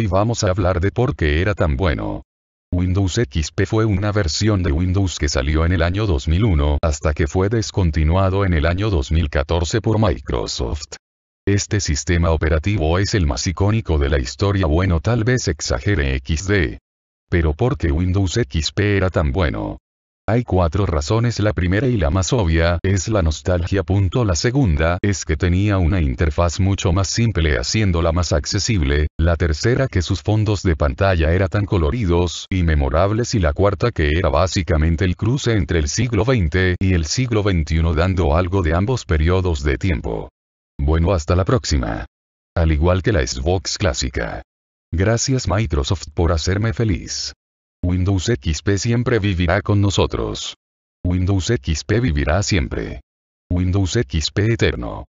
y vamos a hablar de por qué era tan bueno. Windows XP fue una versión de Windows que salió en el año 2001 hasta que fue descontinuado en el año 2014 por Microsoft. Este sistema operativo es el más icónico de la historia bueno tal vez exagere XD. Pero ¿por qué Windows XP era tan bueno? Hay cuatro razones, la primera y la más obvia es la nostalgia. La segunda es que tenía una interfaz mucho más simple haciéndola más accesible, la tercera que sus fondos de pantalla eran tan coloridos y memorables y la cuarta que era básicamente el cruce entre el siglo XX y el siglo XXI dando algo de ambos periodos de tiempo. Bueno, hasta la próxima. Al igual que la Xbox clásica. Gracias Microsoft por hacerme feliz. Windows XP siempre vivirá con nosotros. Windows XP vivirá siempre. Windows XP eterno.